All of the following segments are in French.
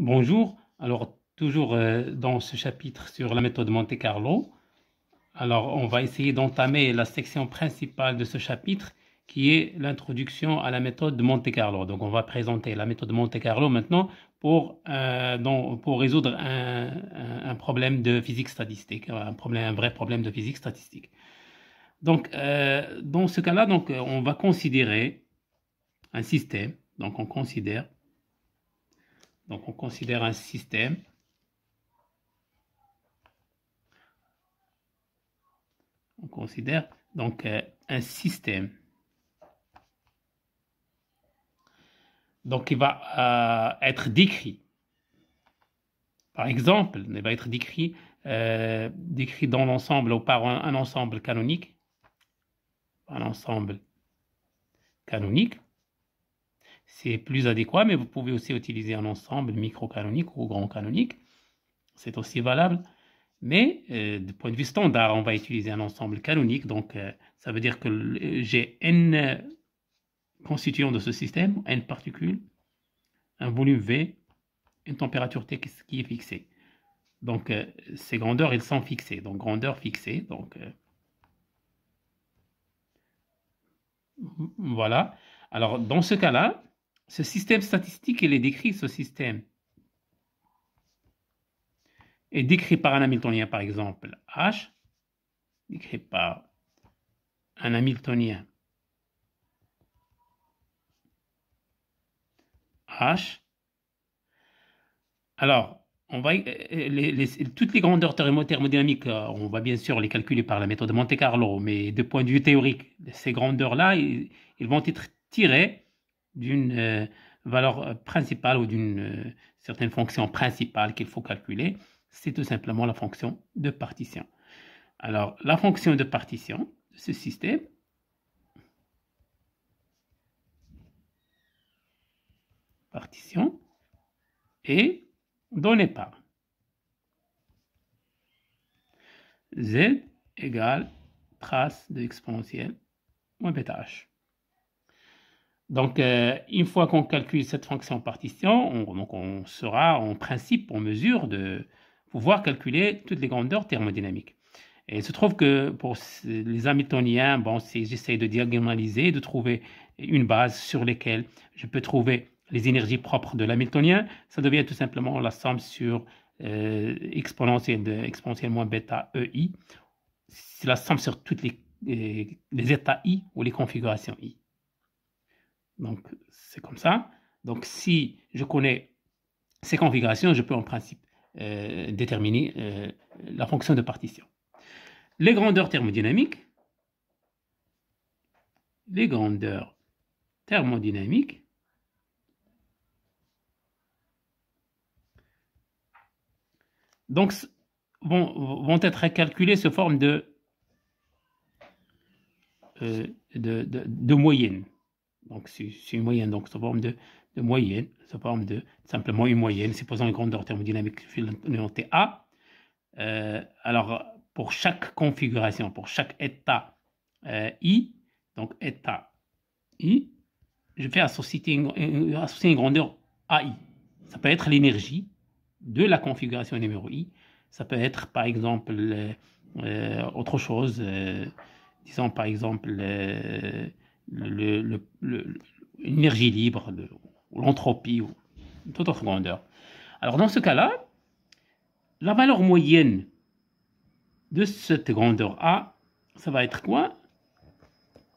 Bonjour, alors toujours euh, dans ce chapitre sur la méthode Monte Carlo, alors on va essayer d'entamer la section principale de ce chapitre qui est l'introduction à la méthode de Monte Carlo. Donc on va présenter la méthode Monte Carlo maintenant pour, euh, pour résoudre un, problème de physique statistique, un, vrai problème de physique statistique. Donc euh, dans ce cas-là, on va considérer un système, donc on considère donc on considère un système on considère donc euh, un système. Donc il va euh, être décrit. Par exemple, il va être décrit, euh, décrit dans l'ensemble ou par un, un ensemble canonique. Un ensemble canonique c'est plus adéquat, mais vous pouvez aussi utiliser un ensemble micro-canonique ou grand canonique. C'est aussi valable. Mais euh, du point de vue standard, on va utiliser un ensemble canonique. Donc, euh, ça veut dire que j'ai n constituants de ce système, n particules, un volume V, une température T qui est fixée. Donc, euh, ces grandeurs, elles sont fixées. Donc, grandeur fixée. Donc, voilà. Alors, dans ce cas-là, ce système statistique, il est décrit, ce système. Est décrit par un Hamiltonien, par exemple, H, décrit par un Hamiltonien, H. Alors, euh, toutes les grandeurs thermodynamiques, euh, on va bien sûr les calculer par la méthode de Monte Carlo, mais de point de vue théorique, ces grandeurs-là, ils vont être tirés d'une euh, valeur euh, principale ou d'une euh, certaine fonction principale qu'il faut calculer, c'est tout simplement la fonction de partition. Alors, la fonction de partition de ce système, partition, est donnée par z égale trace de exponentielle moins bêta h. Donc, euh, une fois qu'on calcule cette fonction partition, on, donc on sera en principe en mesure de pouvoir calculer toutes les grandeurs thermodynamiques. Et il se trouve que pour les Hamiltoniens, bon, j'essaie de diagonaliser, de trouver une base sur laquelle je peux trouver les énergies propres de l'Hamiltonien. Ça devient tout simplement la somme sur euh, exponentielle de exponentielle moins bêta EI. C'est la somme sur toutes les, euh, les états I ou les configurations I. Donc, c'est comme ça. Donc, si je connais ces configurations, je peux en principe euh, déterminer euh, la fonction de partition. Les grandeurs thermodynamiques. Les grandeurs thermodynamiques. Donc, vont, être calculées sous forme de, euh, de, de moyenne. Donc c'est une moyenne, donc sous forme de, de moyenne, sous forme de simplement une moyenne, posant une grandeur thermodynamique de TA. Euh, alors pour chaque configuration, pour chaque état euh, I, donc état I, je vais associer une, associer une grandeur AI. Ça peut être l'énergie de la configuration numéro I. Ça peut être par exemple euh, euh, autre chose, disons par exemple l'énergie libre, l'entropie, ou toute autre grandeur. Alors dans ce cas-là, la valeur moyenne de cette grandeur A, ça va être quoi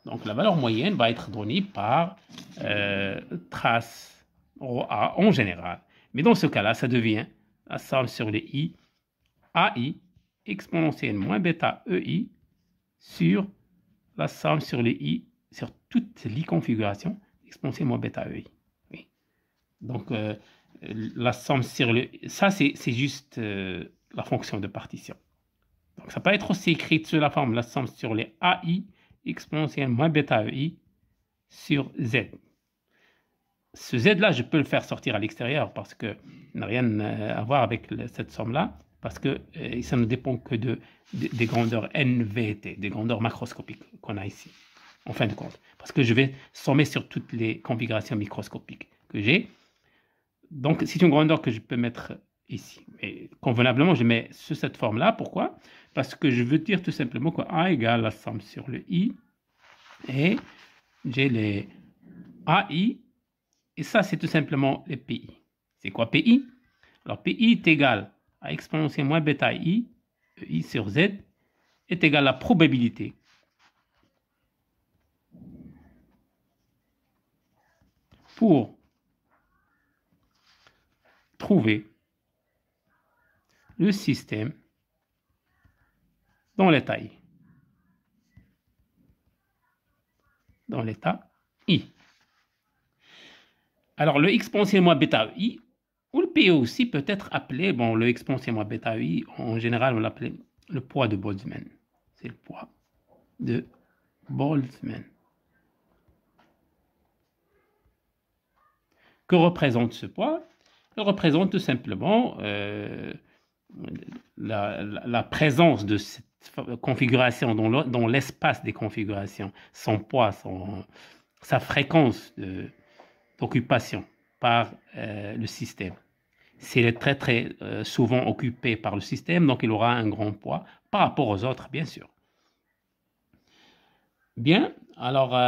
Donc la valeur moyenne va être donnée par euh, trace A en général. Mais dans ce cas-là, ça devient la somme sur les i, ai exponentielle moins bêta ei sur la somme sur les i sur toutes les configurations moins bêta EI. Donc, euh, la somme sur le... Ça, c'est juste euh, la fonction de partition. Donc, ça peut être aussi écrit sous la forme la somme sur les AI exponentielle moins bêta EI sur Z. Ce Z-là, je peux le faire sortir à l'extérieur parce que n'a rien à voir avec cette somme-là, parce que euh, ça ne dépend que de, des grandeurs NVT, des grandeurs macroscopiques qu'on a ici en fin de compte. Parce que je vais sommer sur toutes les configurations microscopiques que j'ai. Donc, c'est une grandeur que je peux mettre ici. Mais convenablement, je mets sous cette forme-là. Pourquoi Parce que je veux dire tout simplement que A égale la somme sur le I. Et j'ai les AI. Et ça, c'est tout simplement les PI. C'est quoi PI Alors, PI est égal à exponentielle moins bêta I, e I sur Z, est égal à la probabilité pour trouver le système dans l'état I. Dans l'état I. Alors le exponentiel moins bêta I, e, ou le P e aussi peut être appelé, bon le exponentiel moins bêta I, e, en général on l'appelait le poids de Boltzmann. C'est le poids de Boltzmann. Que représente ce poids Il représente tout simplement euh, la, présence de cette configuration dans l'espace des configurations, son poids, son, sa fréquence d'occupation par euh, le système. S'il est très très euh, souvent occupé par le système, donc il aura un grand poids par rapport aux autres, bien sûr. Bien, alors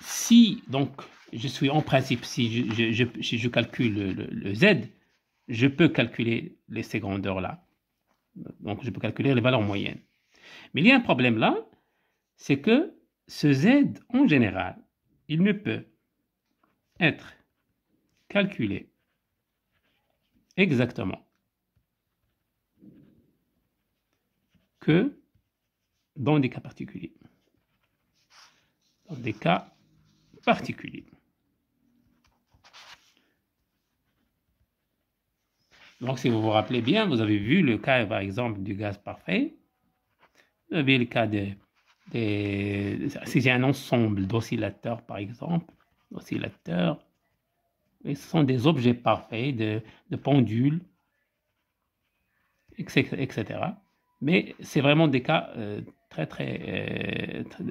si donc je suis en principe, si je, calcule le, z, je peux calculer les, ces grandeurs-là. Donc, je peux calculer les valeurs moyennes. Mais il y a un problème là, c'est que ce z, en général, il ne peut être calculé exactement que dans des cas particuliers. Dans des cas particuliers. Donc, si vous vous rappelez bien, vous avez vu le cas, par exemple, du gaz parfait. Vous avez le cas de... si j'ai un ensemble d'oscillateurs, par exemple, d'oscillateurs, ce sont des objets parfaits, de, de pendules, etc. Mais c'est vraiment des cas euh, très, très, euh, très,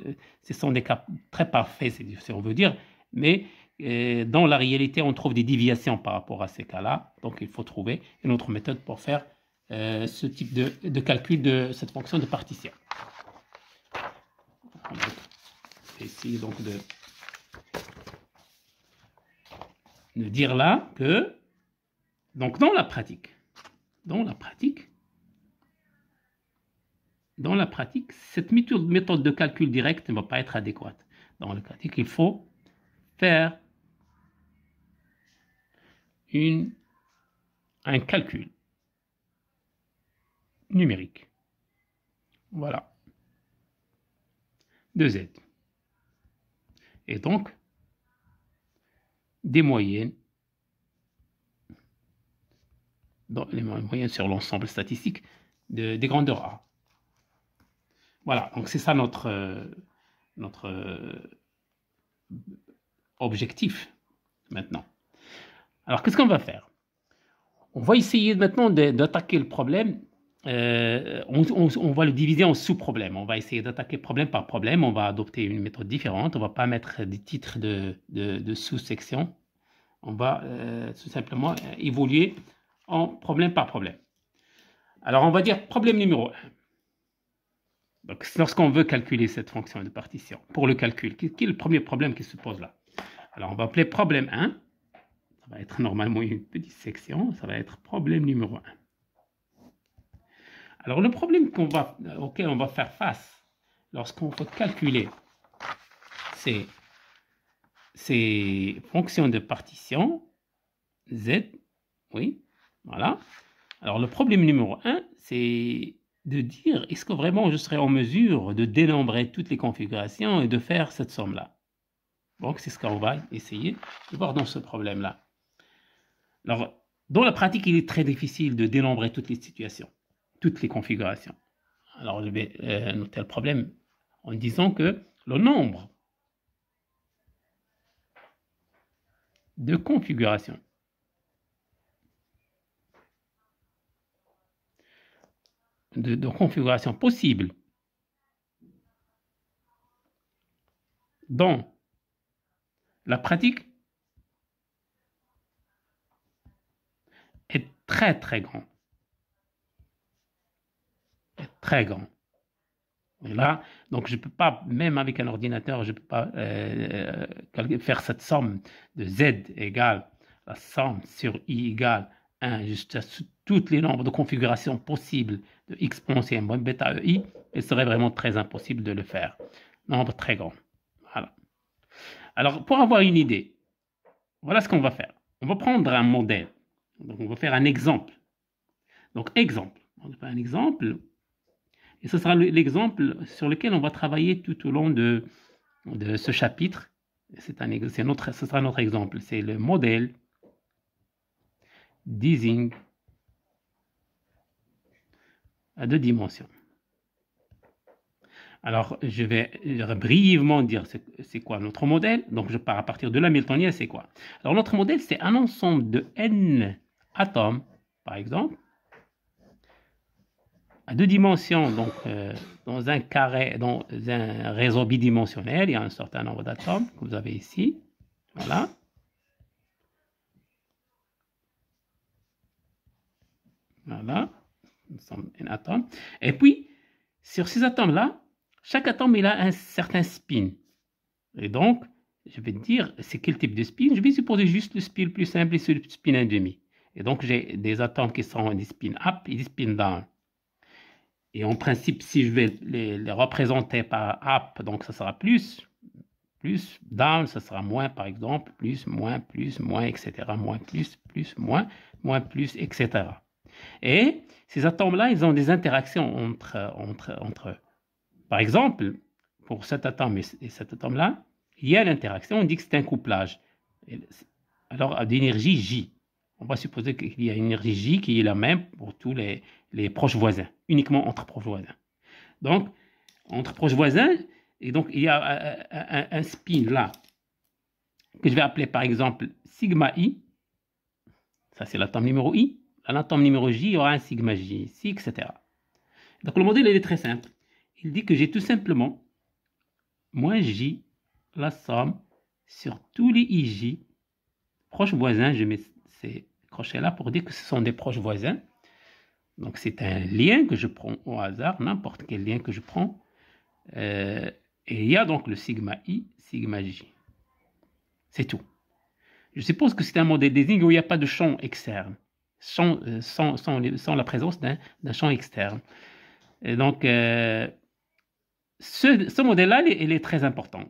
Ce sont des cas très parfaits, si on veut dire. Mais dans la réalité, on trouve des déviations par rapport à ces cas-là. Donc, il faut trouver une autre méthode pour faire euh, ce type de, calcul de cette fonction de partition. Essayez essayer donc de, de dire là que, donc dans la pratique, dans la pratique, dans la pratique, cette méthode de calcul direct ne va pas être adéquate. Dans la pratique, il faut faire un calcul numérique. Voilà. De Z. Et donc, des moyennes, moyennes sur l'ensemble statistique de, des grandeurs A. Voilà, donc c'est ça notre, notre euh, objectif maintenant. Alors, qu'est-ce qu'on va faire On va essayer maintenant d'attaquer le problème. Euh, on, va le diviser en sous-problèmes. On va essayer d'attaquer problème par problème. On va adopter une méthode différente. On ne va pas mettre des titres de, sous-sections. On va euh, tout simplement euh, évoluer en problème par problème. Alors, on va dire problème numéro 1. lorsqu'on veut calculer cette fonction de partition, pour le calcul, quel est le premier problème qui se pose là Alors, on va appeler problème 1. Ça va être normalement une petite section, ça va être problème numéro 1. Alors le problème auquel on va faire face lorsqu'on veut calculer ces, ces fonctions de partition, z, oui, voilà. Alors le problème numéro 1, c'est de dire est-ce que vraiment je serai en mesure de dénombrer toutes les configurations et de faire cette somme-là. Donc c'est ce qu'on va essayer de voir dans ce problème-là. Alors, dans la pratique, il est très difficile de dénombrer toutes les situations, toutes les configurations. Alors, je vais euh, noter le problème en disant que le nombre de configurations de configurations possibles dans la pratique très très grand. Très grand. Et donc je ne peux pas, même avec un ordinateur, je ne peux pas euh, euh, faire cette somme de z égale la somme sur i égale 1 jusqu'à toutes les nombres de configurations possibles de x puissance moins bêta e i, il serait vraiment très impossible de le faire. Nombre très grand. Voilà. Alors, pour avoir une idée, voilà ce qu'on va faire. On va prendre un modèle. Donc on va faire un exemple. Donc exemple. On va faire un exemple. Et ce sera l'exemple sur lequel on va travailler tout au long de, de ce chapitre. C'est un, ce sera notre exemple. C'est le modèle d'easing à deux dimensions. Alors, je vais brièvement dire c'est quoi notre modèle. Donc, je pars à partir de la miltonienne. c'est quoi Alors, notre modèle, c'est un ensemble de n atomes, par exemple, à deux dimensions, donc euh, dans un carré, dans un réseau bidimensionnel, il y a un certain nombre d'atomes que vous avez ici. Voilà. Voilà. Nous sommes un atome. Et puis, sur ces atomes-là, chaque atome, il a un certain spin. Et donc, je vais dire, c'est quel type de spin Je vais supposer juste le spin le plus simple, c'est le spin demi. Et donc, j'ai des atomes qui sont des spin-up et des spin-down. Et en principe, si je vais les, représenter par up, donc ça sera plus, plus, down, ça sera moins, par exemple, plus, moins, plus, moins, etc., moins, plus, plus, moins, moins, plus, etc. Et ces atomes-là, ils ont des interactions entre, entre, entre eux. Par exemple, pour cet atome et cet atome-là, il y a l'interaction, on dit que c'est un couplage. Alors, d'énergie J on va supposer qu'il y a une régie qui est la même pour tous les, proches voisins, uniquement entre proches voisins. Donc, entre proches voisins, et donc il y a euh, euh, un, spin là, que je vais appeler par exemple sigma i, ça c'est l'atome numéro i, l'atome numéro j, il y aura un sigma j ici, etc. Donc le modèle, est très simple. Il dit que j'ai tout simplement moins j, la somme, sur tous les ij, proches voisins, je mets ces crochets-là pour dire que ce sont des proches voisins. Donc c'est un lien que je prends au hasard, n'importe quel lien que je prends. Euh, et il y a donc le sigma i, sigma j. C'est tout. Je suppose que c'est un modèle des lignes où il n'y a pas de champ externe, sans, euh, sans, la présence d'un champ externe. Et donc, euh, ce, modèle-là, il, est très important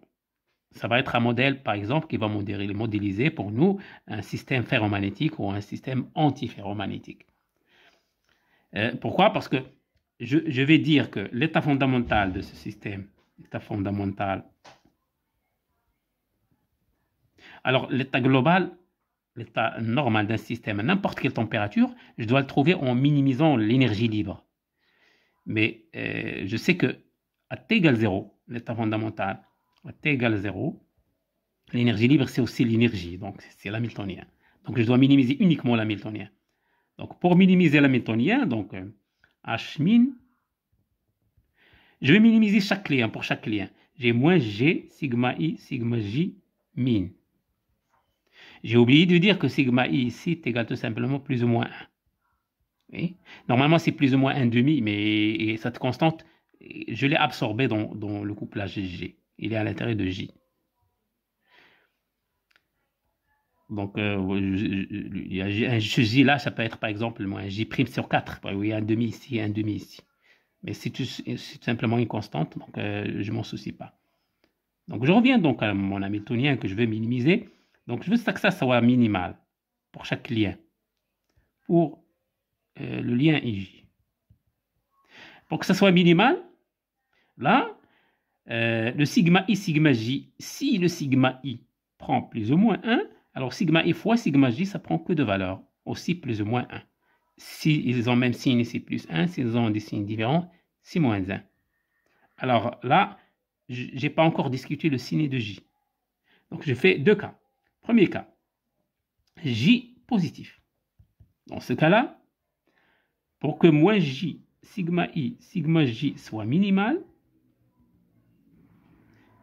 ça va être un modèle, par exemple, qui va modéliser pour nous un système ferromagnétique ou un système antiferromagnétique. Euh, pourquoi Parce que je, vais dire que l'état fondamental de ce système, l'état fondamental, alors l'état global, l'état normal d'un système à n'importe quelle température, je dois le trouver en minimisant l'énergie libre. Mais euh, je sais que à t égale 0, l'état fondamental, T égale 0. L'énergie libre, c'est aussi l'énergie, donc c'est l'hamiltonien. Donc je dois minimiser uniquement l'hamiltonien. Donc pour minimiser l'hamiltonien, donc euh, H min, je vais minimiser chaque lien pour chaque lien. J'ai moins G, sigma i, sigma j, min. J'ai oublié de dire que sigma i ici est égal tout simplement plus ou moins 1. Oui? Normalement, c'est plus ou moins 1 demi, mais cette constante, je l'ai absorbée dans, dans le couplage G il est à l'intérieur de J. Donc, euh, ce J là, ça peut être par exemple un J' sur 4. Il y a un demi ici et un demi ici. Mais si c'est simplement une constante, donc euh, je ne m'en soucie pas. Donc, je reviens donc à mon hamiltonien que je veux minimiser. Donc, je veux que ça soit minimal pour chaque lien, pour euh, le lien IJ. Pour que ça soit minimal, là, euh, le sigma i, sigma j, si le sigma i prend plus ou moins 1, alors sigma i fois sigma j, ça prend que deux valeurs, aussi plus ou moins 1. S'ils ils ont même signe, c'est plus 1. S'ils ont des signes différents, c'est moins 1. Alors là, je n'ai pas encore discuté le signe de j. Donc je fais deux cas. Premier cas, j positif. Dans ce cas-là, pour que moins j, sigma i, sigma j soit minimal,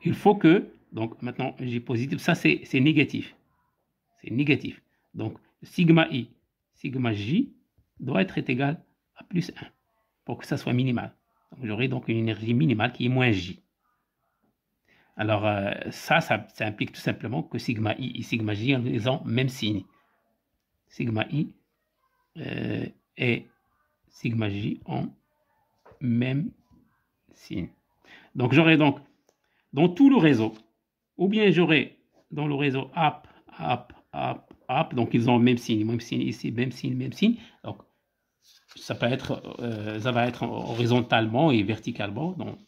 il faut que, donc maintenant j'ai positif, ça c'est négatif. C'est négatif. Donc sigma i, sigma j doit être égal à plus 1 pour que ça soit minimal. J'aurai donc une énergie minimale qui est moins j. Alors euh, ça, ça, implique tout simplement que sigma i et sigma j ils ont même signe. Sigma i euh, et sigma j ont même signe. Donc j'aurai donc dans tout le réseau. Ou bien j'aurai dans le réseau app, app, app, app. Donc ils ont le même signe, même signe ici, même signe, même signe. Donc ça peut être, euh, ça va être horizontalement et verticalement donc,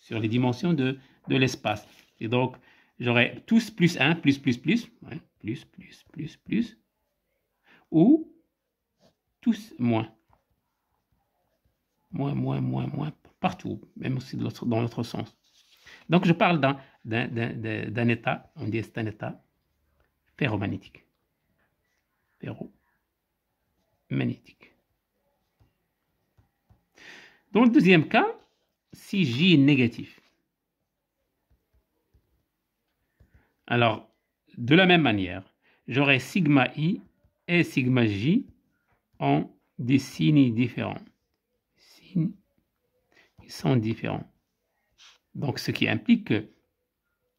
sur les dimensions de, de l'espace. Et donc j'aurai tous plus 1, plus, plus, plus, plus, plus, plus, plus, ou tous moins. Moins, moins, moins, moins, partout, même aussi dans l'autre sens. Donc je parle d'un état, on dit c'est un état ferromagnétique. Ferromagnétique. Dans le deuxième cas, si J est négatif, alors de la même manière, j'aurai sigma i et sigma j en des signes différents. Signes, ils sont différents. Donc, ce qui implique que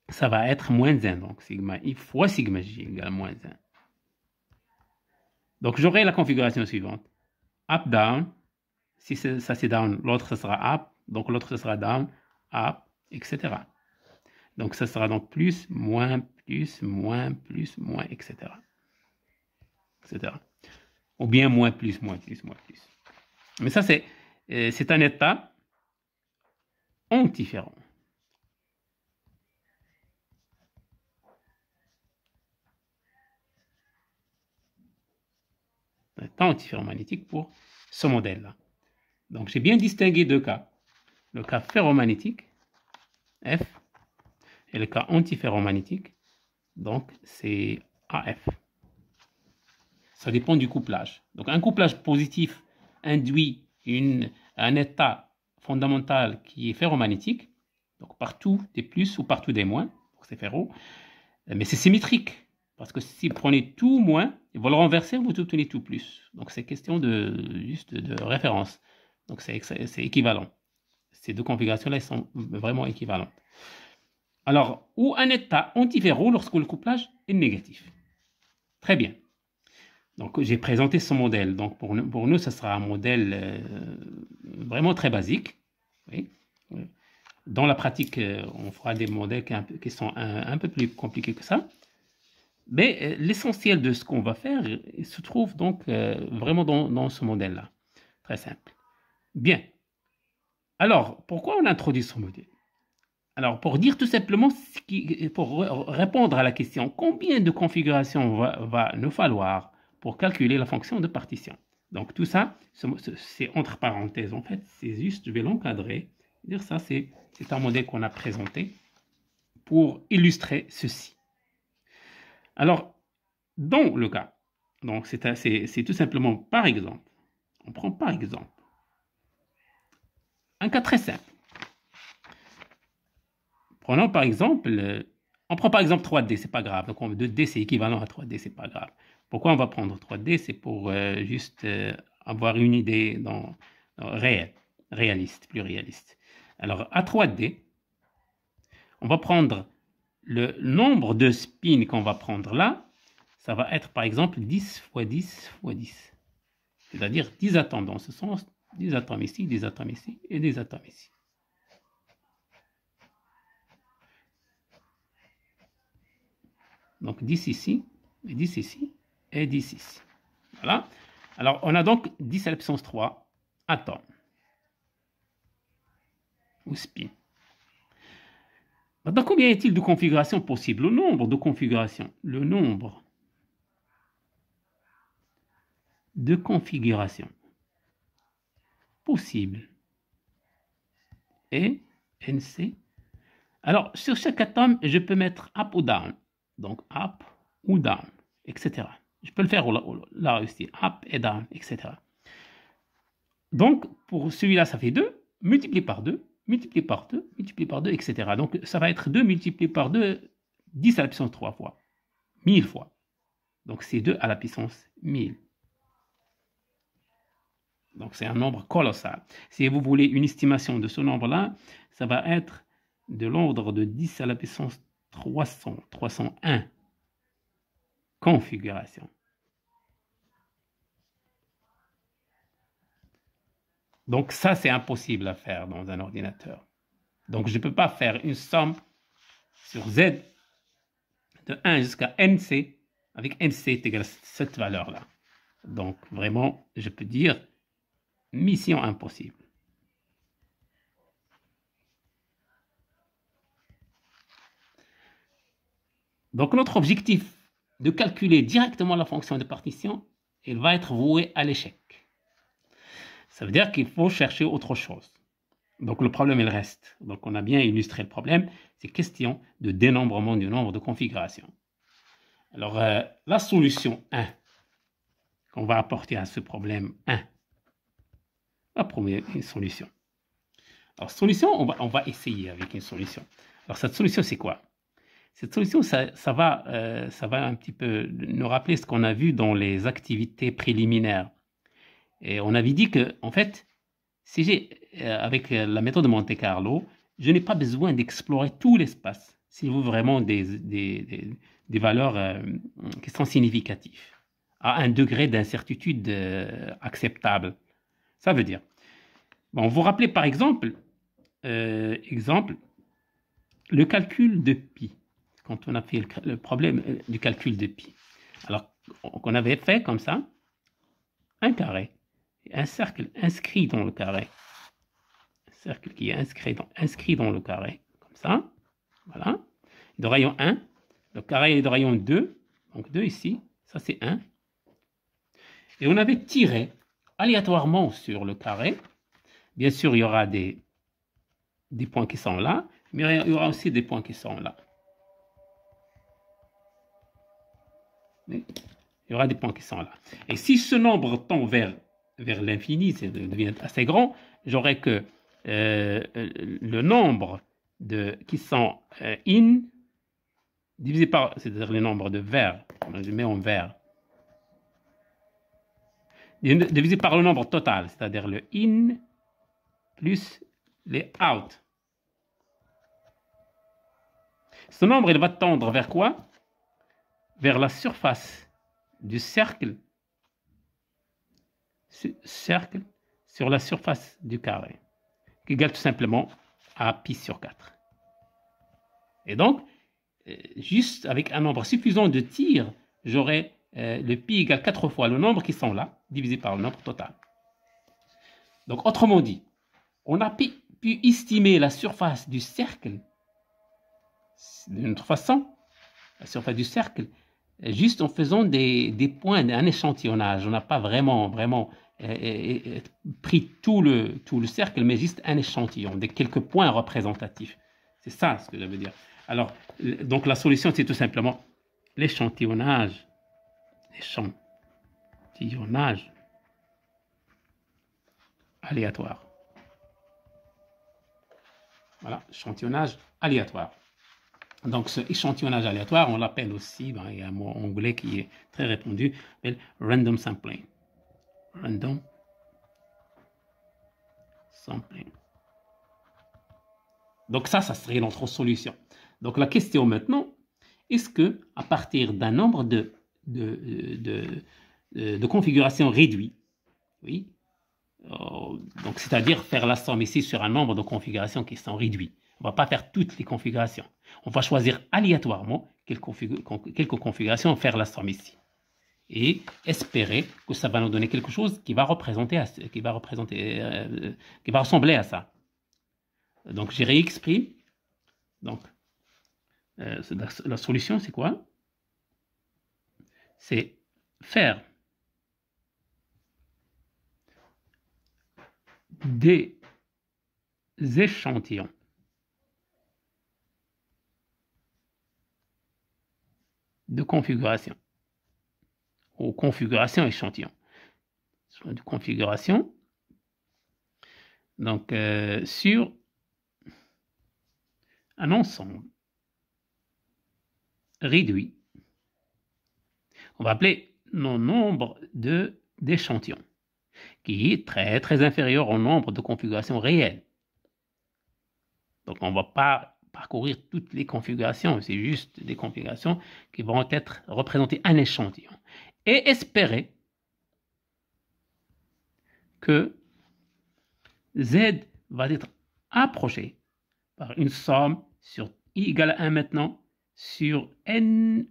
ça va être moins 1, donc sigma i fois sigma j égale moins 1. Donc, j'aurai la configuration suivante. Up, down. Si ça c'est down, l'autre ça sera up. Donc, l'autre ça sera down, up, etc. Donc, ça sera donc plus, moins, plus, moins, plus, moins, etc. etc. Ou bien moins, plus, moins, plus, moins, plus. Mais ça, c'est euh, un état différents un temps magnétique pour ce modèle-là. Donc j'ai bien distingué deux cas, le cas ferromagnétique, F, et le cas antiferromagnétique, donc c'est AF. Ça dépend du couplage. Donc un couplage positif induit une, un état fondamental qui est ferromagnétique, donc partout des plus ou partout des moins, pour ces ferro, euh, mais c'est symétrique, parce que si vous prenez tout moins, et vous le renversez, vous obtenez tout plus. Donc c'est question de, juste de référence. Donc c'est équivalent. Ces deux configurations-là sont vraiment équivalentes. Alors, ou un état antiferro lorsque le couplage est négatif. Très bien. Donc j'ai présenté ce modèle. Donc pour nous, ce sera un modèle euh, vraiment très basique. Dans la pratique, euh, on fera des modèles qui, sont un, peu plus compliqués que ça. Mais euh, l'essentiel de ce qu'on va faire se trouve donc vraiment dans, ce modèle-là. Très simple. Bien. Alors, pourquoi on introduit ce modèle alors, pour dire tout simplement, pour répondre à la question, combien de configurations va nous falloir pour calculer la fonction de partition. Donc tout ça, c'est entre parenthèses en fait, c'est juste, je vais l'encadrer. Dire ça, c'est un modèle qu'on a présenté pour illustrer ceci. Alors, dans le cas, donc c'est tout simplement par exemple, on prend par exemple un cas très simple. Prenons par exemple, on prend par exemple 3D, c'est pas grave. Donc 2D c'est équivalent à 3D, c'est pas grave. Pourquoi on va prendre 3D C'est pour euh, juste euh, avoir une idée dans, réelle, réaliste, plus réaliste. Alors, à 3D, on va prendre le nombre de spins qu'on va prendre là. Ça va être, par exemple, 10 fois 10 fois 10. C'est-à-dire 10 atomes dans ce sens, 10 atomes ici, 10 atomes ici et 10 atomes ici. Donc 10 ici et 10 ici et 10 6 Voilà. Alors, on a donc 10 à 3 atomes ou spin. Maintenant, combien est-il de configurations possibles Le nombre de configurations. Le nombre de configurations possibles et NC. Alors, sur chaque atome, je peux mettre up ou down. Donc, up ou down, etc. Je peux le faire là aussi. up et down, etc. Donc, pour celui-là, ça fait 2. multiplié par 2, multiplié par 2, multiplié par 2, etc. Donc, ça va être 2 multiplié par 2, 10 à la puissance 3 fois. 1000 fois. Donc, c'est 2 à la puissance 1000. Donc, c'est un nombre colossal. Si vous voulez une estimation de ce nombre-là, ça va être de l'ordre de 10 à la puissance 300, 301 configuration. Donc ça, c'est impossible à faire dans un ordinateur. Donc je ne peux pas faire une somme sur Z de 1 jusqu'à NC avec NC égale cette valeur-là. Donc vraiment, je peux dire mission impossible. Donc notre objectif de calculer directement la fonction de partition, il va être voué à l'échec. Ça veut dire qu'il faut chercher autre chose. Donc le problème, il reste. Donc on a bien illustré le problème. C'est question de dénombrement du nombre de configurations. Alors euh, la solution 1 qu'on va apporter à ce problème 1, la première solution. Alors solution, on va, on va essayer avec une solution. Alors cette solution, c'est quoi cette solution, ça, va, euh, ça va un petit peu nous rappeler ce qu'on a vu dans les activités préliminaires. Et on avait dit que, en fait, si j'ai, euh, avec la méthode de Monte Carlo, je n'ai pas besoin d'explorer tout l'espace s'il vous vraiment des, des, des, valeurs euh, qui sont significatives, à un degré d'incertitude acceptable. Ça veut dire. Bon, vous rappelez par exemple, exemple, le calcul de pi quand on a fait le problème euh, du calcul de pi. Alors on avait fait comme ça, un carré, un cercle inscrit dans le carré, un cercle qui est inscrit dans, le carré, comme ça, voilà, de rayon 1, le carré est de rayon 2, donc 2 ici, ça c'est 1, et on avait tiré aléatoirement sur le carré, bien sûr il y aura des, des points qui sont là, mais il y aura aussi des points qui sont là. il y aura des points qui sont là. Et si ce nombre tend vers, vers l'infini, c'est devient assez grand, j'aurai que euh, euh, le nombre de, qui sont euh, in divisé par, c'est-à-dire le nombre de vers, je mets en vert, divisé par le nombre total, c'est-à-dire le in plus les out. Ce nombre, il va tendre vers quoi vers la surface du cercle, sur la surface du carré, qui égale tout simplement à pi sur 4. Et donc, euh, juste avec un nombre suffisant de tirs, j'aurai euh, le pi égale 4 fois le nombre qui sont là, divisé par le nombre total. Donc, autrement dit, on a pu estimer la surface du cercle d'une autre façon, la surface du cercle juste en faisant des, points, un échantillonnage. On n'a pas vraiment, vraiment euh, euh, euh, pris tout le, tout le cercle, mais juste un échantillon, des quelques points représentatifs. C'est ça ce que je veux dire. Alors, donc la solution, c'est tout simplement l'échantillonnage. L'échantillonnage aléatoire. Voilà, échantillonnage aléatoire. Donc, ce échantillonnage aléatoire, on l'appelle aussi, ben, il y a un mot anglais qui est très répandu, on random sampling. Random sampling. Donc ça, ça serait notre solution. Donc la question maintenant, est-ce que à partir d'un nombre de, de, configurations réduites, oui, euh, donc c'est-à-dire faire la somme ici sur un nombre de configurations qui sont réduits, on ne va pas faire toutes les configurations. On va choisir aléatoirement quelques, configurations, faire la somme ici. Et espérer que ça va nous donner quelque chose qui va représenter, qui va représenter, euh, qui va ressembler à ça. Donc j'ai réexprime. Donc euh, la solution c'est quoi C'est faire des échantillons de configuration. Ou configuration échantillon. De configuration. Donc, euh, sur un ensemble réduit. On va appeler nos nombres d'échantillons, qui est très, très inférieur au nombre de configurations réelles. Donc, on va pas parcourir toutes les configurations, c'est juste des configurations qui vont être représentées en échantillon. Et espérer que Z va être approché par une somme sur I égale à 1 maintenant sur NE,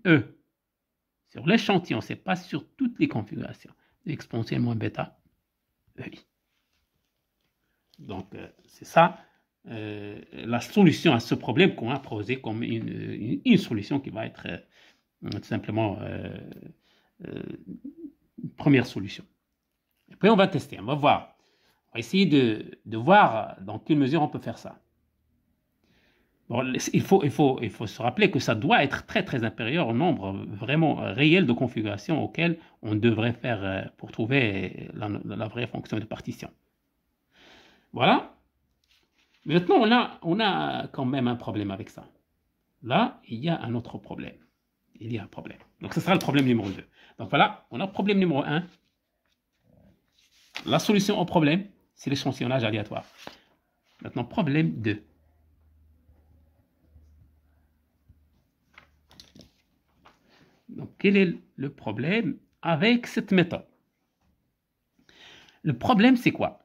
sur l'échantillon, c'est pas sur toutes les configurations, L'exponentiel moins bêta, oui. E Donc, euh, c'est ça euh, la solution à ce problème qu'on a posé comme une, solution qui va être euh, tout simplement une euh, première solution. et puis on va tester, on va voir. On va essayer de, voir dans quelle mesure on peut faire ça. il, faut, se rappeler que ça doit être très très inférieur au nombre vraiment réel de configurations auxquelles on devrait faire pour trouver la vraie fonction de partition. Voilà, Maintenant, on a, on a quand même un problème avec ça. Là, il y a un autre problème. Il y a un problème. Donc, ce sera le problème numéro 2. Donc, voilà, on a le problème numéro 1. La solution au problème, c'est l'échantillonnage aléatoire. Maintenant, problème 2. Donc, quel est le problème avec cette méthode Le problème, c'est quoi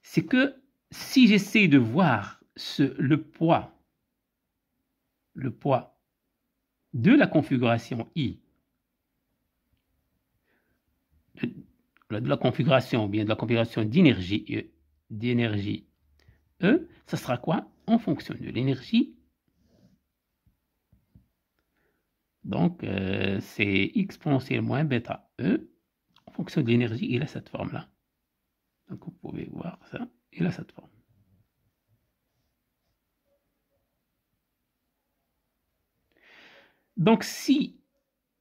C'est que si j'essaie de voir ce, le poids, le poids de la configuration I, de, la configuration bien de la configuration d'énergie euh, E, d'énergie ça sera quoi En fonction de l'énergie. Donc, euh, c'est x moins bêta E en fonction de l'énergie, il a cette forme-là. Donc, vous pouvez voir ça et là ça te Donc si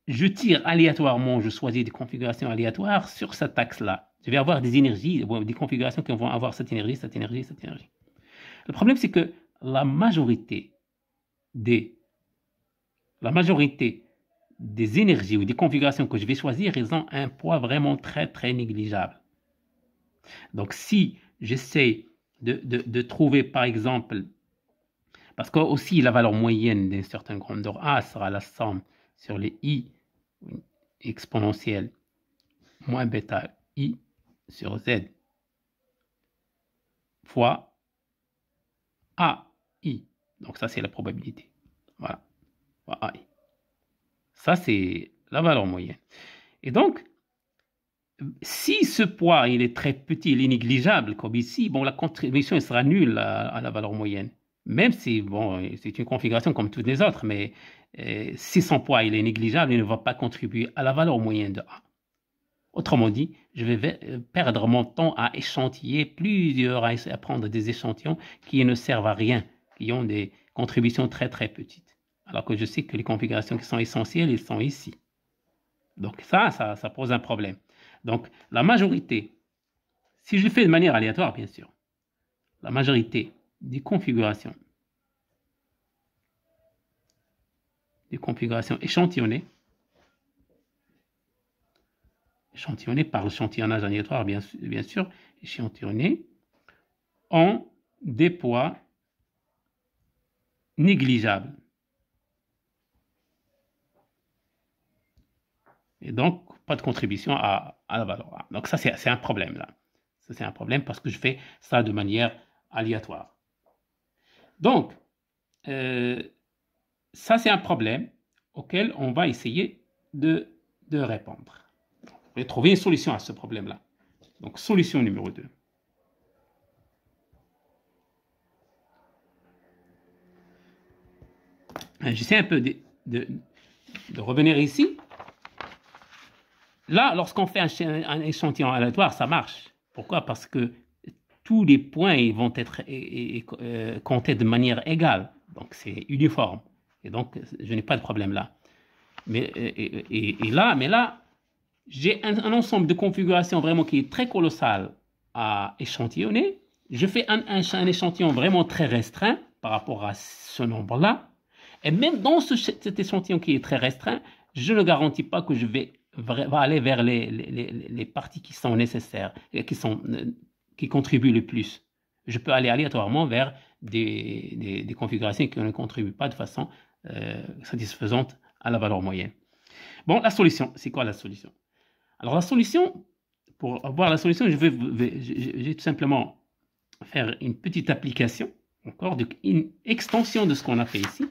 je tire aléatoirement, je choisis des configurations aléatoires sur cette axe-là, je vais avoir des énergies, des configurations qui vont avoir cette énergie, cette énergie, cette énergie. Le problème, c'est que la majorité des, la majorité des énergies ou des configurations que je vais choisir, elles ont un poids vraiment très, très négligeable. Donc, si j'essaie de, trouver, par exemple, parce que aussi la valeur moyenne d'un certain grandeur A sera la somme sur les i exponentielle moins bêta i sur z fois a i. Donc ça, c'est la probabilité. Voilà. Ça, c'est la valeur moyenne. Et donc, si ce poids il est très petit, il est négligeable comme ici, bon, la contribution sera nulle à, la valeur moyenne. Même si bon, c'est une configuration comme toutes les autres, mais euh, si son poids il est négligeable, il ne va pas contribuer à la valeur moyenne de A. Autrement dit, je vais euh, perdre mon temps à échantiller plusieurs, à prendre des échantillons qui ne servent à rien, qui ont des contributions très très petites. Alors que je sais que les configurations qui sont essentielles, elles sont ici. Donc ça, ça pose un problème. Donc, la majorité, si je le fais de manière aléatoire, bien sûr, la majorité des configurations, des configurations échantillonnées, échantillonnées par l'échantillonnage aléatoire, bien, bien sûr, échantillonnées, ont des poids négligeables. Et donc, pas de contribution à, la valeur. Donc ça, c'est un problème là. Ça, c'est un problème parce que je fais ça de manière aléatoire. Donc, euh, ça, c'est un problème auquel on va essayer de, de répondre. va trouver une solution à ce problème-là. Donc, solution numéro 2. J'essaie un peu de revenir ici. Là, lorsqu'on fait un, échantillon aléatoire, ça marche. Pourquoi Parce que tous les points vont être euh, comptés de manière égale. Donc, c'est uniforme. Et donc, je n'ai pas de problème là. Mais, et, là, mais là, j'ai un, ensemble de configurations vraiment qui est très colossal à échantillonner. Je fais un, un échantillon vraiment très restreint par rapport à ce nombre-là. Et même dans ce, cet échantillon qui est très restreint, je ne garantis pas que je vais va aller vers les, les, les, parties qui sont nécessaires, qui, sont, euh, qui contribuent le plus. Je peux aller aléatoirement vers des, des, configurations qui ne contribuent pas de façon euh, satisfaisante à la valeur moyenne. Bon, la solution, c'est quoi la solution Alors la solution, pour avoir la solution, je vais, tout simplement faire une petite application, encore, une extension de ce qu'on a fait ici.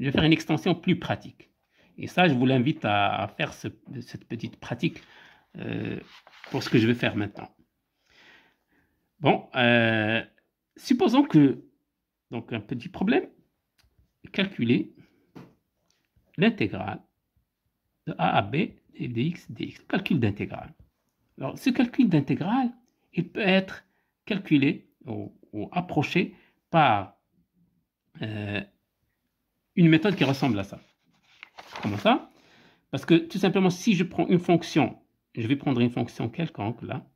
Je vais faire une extension plus pratique. Et ça, je vous l'invite à, faire cette petite pratique euh, pour ce que je vais faire maintenant. Bon, euh, supposons que, donc un petit problème, calculer l'intégrale de a à b et dx dx, calcul d'intégrale. Alors, ce calcul d'intégrale, il peut être calculé ou, approché par euh, une méthode qui ressemble à ça. Comment ça Parce que tout simplement, si je prends une fonction, je vais prendre une fonction quelconque, là,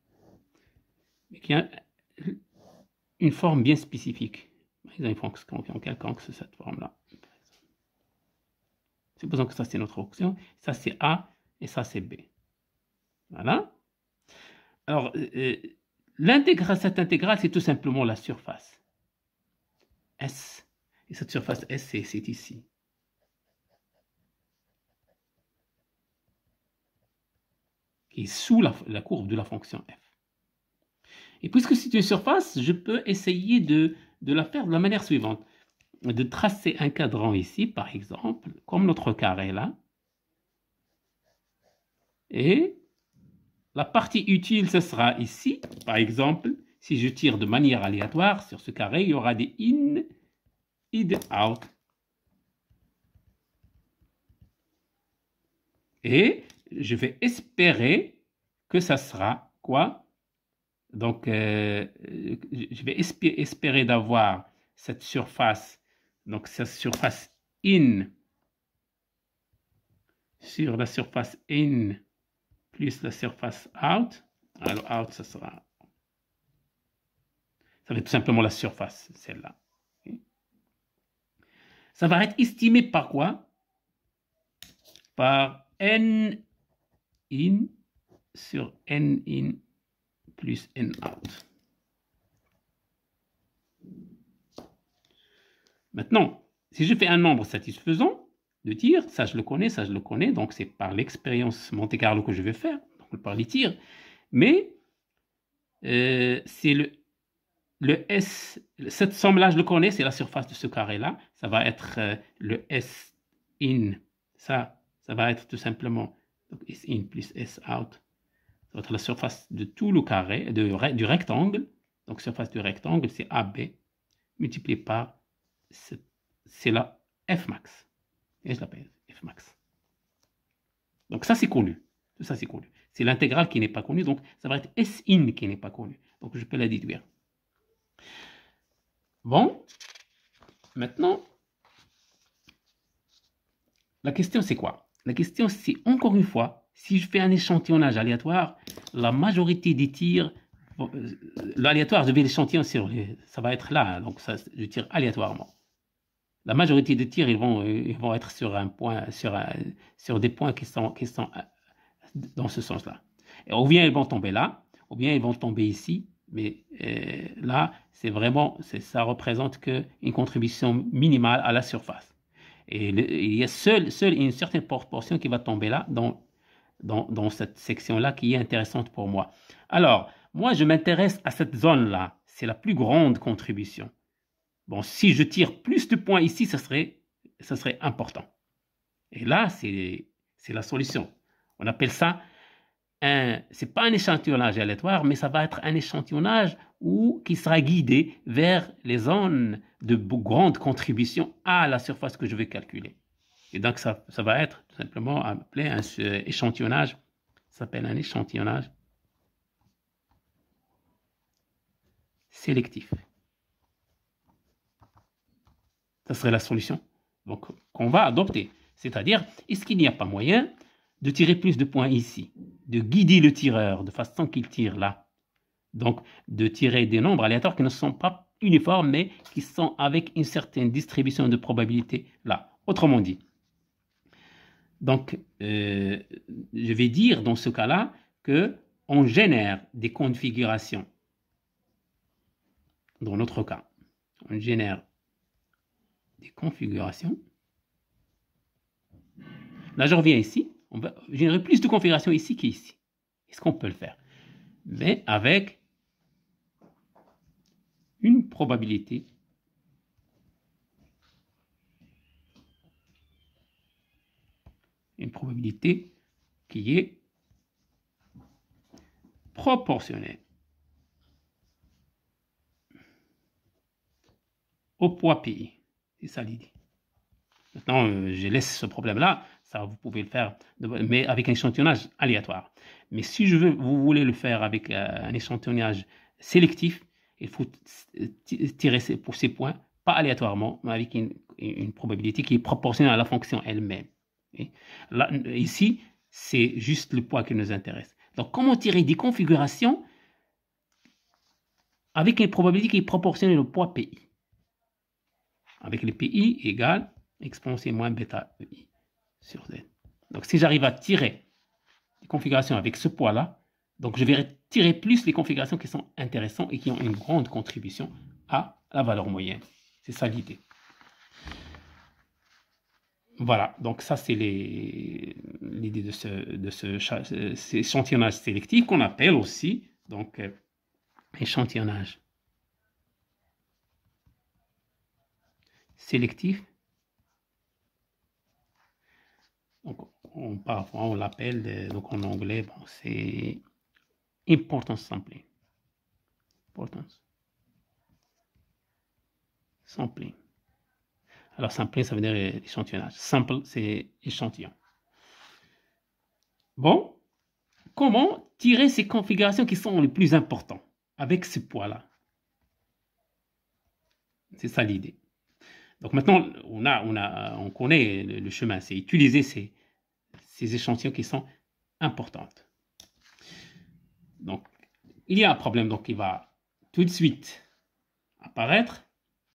qui a une forme bien spécifique. Ils une fonction quelconque, sur cette forme-là. Supposons que ça, c'est notre fonction. Ça, c'est A et ça, c'est B. Voilà. Alors, euh, euh, cette intégrale, c'est tout simplement la surface. S. Et cette surface S, c'est ici. est sous la, courbe de la fonction f. Et puisque c'est une surface, je peux essayer de, de la faire de la manière suivante. De tracer un cadran ici, par exemple, comme notre carré là. Et la partie utile, ce sera ici. Par exemple, si je tire de manière aléatoire sur ce carré, il y aura des in et des out. Et je vais espérer que ça sera quoi Donc, euh, je vais espérer d'avoir cette surface, donc cette surface in, sur la surface in plus la surface out. Alors, out, ça sera... Ça va être tout simplement la surface, celle-là. Ça va être estimé par quoi Par n in sur n in plus n out. Maintenant, si je fais un nombre satisfaisant, de tir, ça je le connais, ça je le connais, donc c'est par l'expérience Monte Carlo que je vais faire, donc par les tirs, mais euh, c'est le, le S, cette somme-là je le connais, c'est la surface de ce carré-là, ça va être euh, le S in, ça, ça va être tout simplement donc S in plus S out, ça va être la surface de tout le carré, de, du rectangle, donc surface du rectangle, c'est AB, multiplié par, c'est la F max, et je l'appelle F max. Donc ça c'est connu, tout ça c'est connu. C'est l'intégrale qui n'est pas connue, donc ça va être S in qui n'est pas connu. donc je peux la déduire. Bon, maintenant, la question c'est quoi la question, c'est encore une fois, si je fais un échantillonnage aléatoire, la majorité des tirs, euh, l'aléatoire, je vais l'échantillon sur ça va être là, hein, donc ça, je tire aléatoirement. La majorité des tirs, ils vont, euh, ils vont être sur un point, sur, des points qui sont, qui sont euh, dans ce sens-là. Ou bien ils vont tomber là, ou bien ils vont tomber ici, mais là, c'est vraiment, ça représente qu'une contribution minimale à la surface. Et il y a seule seul une certaine proportion qui va tomber là, dans, dans, dans cette section-là, qui est intéressante pour moi. Alors, moi, je m'intéresse à cette zone-là. C'est la plus grande contribution. Bon, si je tire plus de points ici, ce serait, ça serait important. Et là, c'est la solution. On appelle ça ce c'est pas un échantillonnage aléatoire, mais ça va être un échantillonnage où, qui sera guidé vers les zones de grande contribution à la surface que je vais calculer. Et donc, ça, va être tout simplement appelé un euh, échantillonnage. Ça s'appelle un échantillonnage sélectif. Ça serait la solution donc, qu'on va adopter. C'est-à-dire, est-ce qu'il n'y a pas moyen de tirer plus de points ici, de guider le tireur de façon qu'il tire là. Donc, de tirer des nombres aléatoires qui ne sont pas uniformes, mais qui sont avec une certaine distribution de probabilité là. Autrement dit, donc, euh, je vais dire dans ce cas-là que on génère des configurations. Dans notre cas, on génère des configurations. Là, je reviens ici on va générer plus de configurations ici qu'ici. Est-ce qu'on peut le faire Mais avec une probabilité une probabilité qui est proportionnelle au poids pi. C'est ça l'idée. Maintenant, euh, je laisse ce problème-là vous pouvez le faire, mais avec un échantillonnage aléatoire. Mais si je veux, vous voulez le faire avec euh, un échantillonnage sélectif, il faut tirer pour ces points, pas aléatoirement, mais avec une, probabilité qui est proportionnelle à la fonction elle-même. Ici, c'est juste le poids qui nous intéresse. Donc, comment tirer des configurations avec une probabilité qui est proportionnelle au poids PI Avec le PI égale exponentielle moins bêta EI. Donc si j'arrive à tirer les configurations avec ce poids-là, donc je vais tirer plus les configurations qui sont intéressantes et qui ont une grande contribution à la valeur moyenne. C'est ça l'idée. Voilà, donc ça c'est l'idée de ce, de ce, échantillonnage sélectif qu'on appelle aussi donc euh, échantillonnage sélectif on, parfois, on l'appelle, donc en anglais, c'est importance sampling. Importance. Sampling. Alors, sampling, ça veut dire échantillonnage. Sample, c'est échantillon. Bon, comment tirer ces configurations qui sont les plus importantes avec ce poids-là C'est ça l'idée. Donc maintenant, on, connaît le, chemin, c'est utiliser ces, échantillons qui sont importants. Donc, il y a un problème donc, qui va tout de suite apparaître.